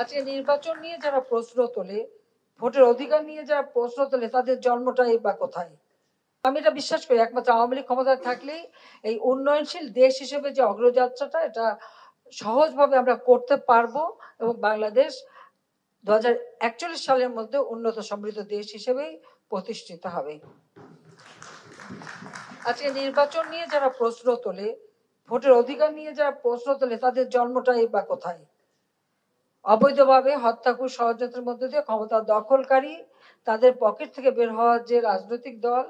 আজকে নির্বাচন নিয়ে যারা প্রশ্ন তোলে ভোটের অধিকার নিয়ে যারা প্রশ্ন তোলে তাদের জন্মটাই বা কোথায় আমি এটা বিশ্বাস করি একমাত্র আওয়ামী লীগ ক্ষমতায় থাকলেই এই উন্নয়নশীল দেশ হিসেবে যে অগ্রযাত্রাটা এটা সহজভাবে আমরা করতে পারবো এবং বাংলাদেশ দু হাজার সালের মধ্যে উন্নত সমৃদ্ধ দেশ হিসেবেই প্রতিষ্ঠিত হবে আজকে নির্বাচন নিয়ে যারা প্রশ্ন তোলে ভোটের অধিকার নিয়ে যারা প্রশ্ন তোলে তাদের জন্মটাই বা কোথায় অবৈধভাবে হত্যাকুর ষড়যন্ত্রের মধ্য দিয়ে ক্ষমতা দখলকারী তাদের পকেট থেকে বের হওয়া যে রাজনৈতিক দল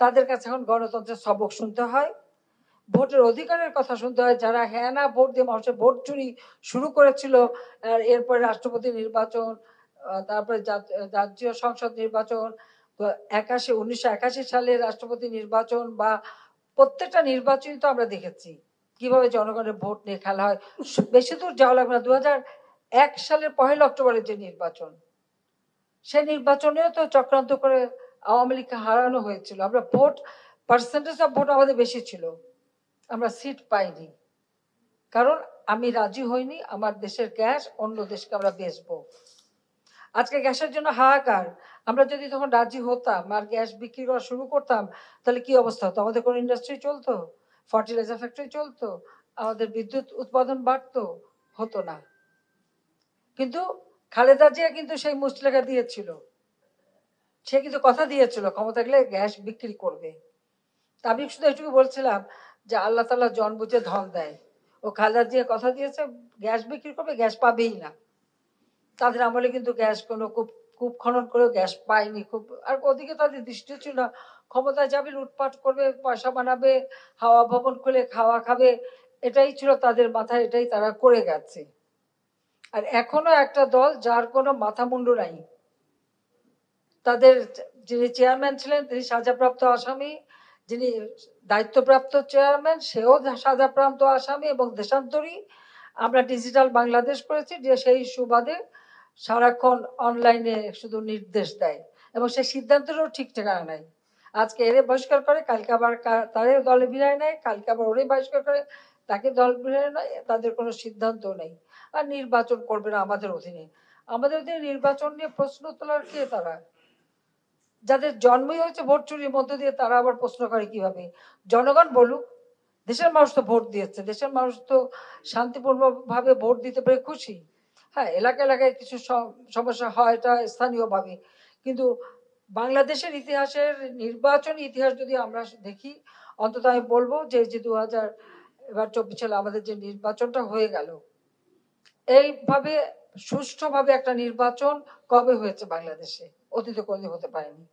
তাদের কাছে এখন গণতন্ত্রের সবক শুনতে হয় ভোটের অধিকারের কথা শুনতে হয় যারা হ্যাঁ না ভোট দিয়ে মানুষের ভোট চুরি শুরু করেছিল এরপরে রাষ্ট্রপতি নির্বাচন তারপরে জাতীয় সংসদ নির্বাচন একাশি উনিশশো একাশি সালে রাষ্ট্রপতি নির্বাচন বা প্রত্যেকটা নির্বাচনই তো আমরা দেখেছি কিভাবে জনগণের ভোট নিয়ে খেলা হয় বেশি দূর যাওয়া লাগবে না দু এক সালের পহেলা অক্টোবরের যে নির্বাচন সে নির্বাচনেও তো চক্রান্ত করে আওয়ামী লীগকে হারানো হয়েছিল আমরা ভোট পার্সেন্টেজ অফ ভোট আমাদের বেশি ছিল আমরা সিট পাইনি কারণ আমি রাজি হইনি আমার দেশের গ্যাস অন্য দেশকে আমরা বেচব আজকে গ্যাসের জন্য হাহাকার আমরা যদি তখন রাজি হতাম আর গ্যাস বিক্রি করা শুরু করতাম তাহলে কি অবস্থা হতো আমাদের কোনো ইন্ডাস্ট্রি চলতো ফার্টিলাইজার ফ্যাক্টরি চলতো আমাদের বিদ্যুৎ উৎপাদন বাড়তো হতো না কিন্তু খালেদা জিয়া কিন্তু সেই মুচলেখা দিয়েছিল সে কিন্তু কথা দিয়েছিল ক্ষমতা গেলে গ্যাস বিক্রি করবে আমি শুধু এটুকু বলছিলাম যে আল্লাহ তালা জন বুঝে ধন দেয় ও খালেদা জিয়া কথা দিয়েছে গ্যাস বিক্রি করবে গ্যাস পাবেই না তাদের আমলে কিন্তু গ্যাস কোনো খুব কূপ খনন করেও গ্যাস পায়নি খুব আর ওদিকে তাদের দৃষ্টি ছিল না ক্ষমতায় যাবে লুটপাট করবে পয়সা বানাবে হাওয়া ভবন খুলে খাওয়া খাবে এটাই ছিল তাদের মাথায় এটাই তারা করে গেছে আর এখনো একটা দল যার কোনো মাথা মুন্ডু নাই তাদের যিনি চেয়ারম্যান ছিলেন তিনি সাজাপ্রাপ্ত আসামি যিনি দায়িত্বপ্রাপ্ত চেয়ারম্যান সেও সাজাপ্রাপ্ত আসামি এবং দেশান্তরী আমরা ডিজিটাল বাংলাদেশ করেছি যে সেই সুবাদে সারাক্ষণ অনলাইনে শুধু নির্দেশ দেয় এবং সেই সিদ্ধান্তেরও ঠিক ঠিকানা নাই আজকে এরে বহিষ্কার করে কালকে আবার তাদের দলে বিদায় নেয় কালকে আবার ওরে বহিষ্কার করে তাকে দল নয় তাদের কোনো সিদ্ধান্ত নেই আর নির্বাচন করবে না আমাদের অধীনে আমাদের অধীনে নির্বাচন নিয়ে প্রশ্ন তোলার কে তারা যাদের জন্মই হয়েছে ভোট চুরির মধ্যে দিয়ে তারা আবার প্রশ্ন করে কিভাবে জনগণ বলুক দেশের মানুষ তো ভোট দিয়েছে দেশের মানুষ তো শান্তিপূর্ণভাবে ভোট দিতে পেরে খুশি হ্যাঁ এলাকা এলাকায় কিছু সমস্যা হয় এটা স্থানীয়ভাবে কিন্তু বাংলাদেশের ইতিহাসের নির্বাচন ইতিহাস যদি আমরা দেখি অন্তত আমি বলবো যে যে দু এবার চব্বিশ সালে আমাদের যে নির্বাচনটা হয়ে গেল এইভাবে সুষ্ঠুভাবে একটা নির্বাচন কবে হয়েছে বাংলাদেশে অতীতে কোনোদিন হতে পারেনি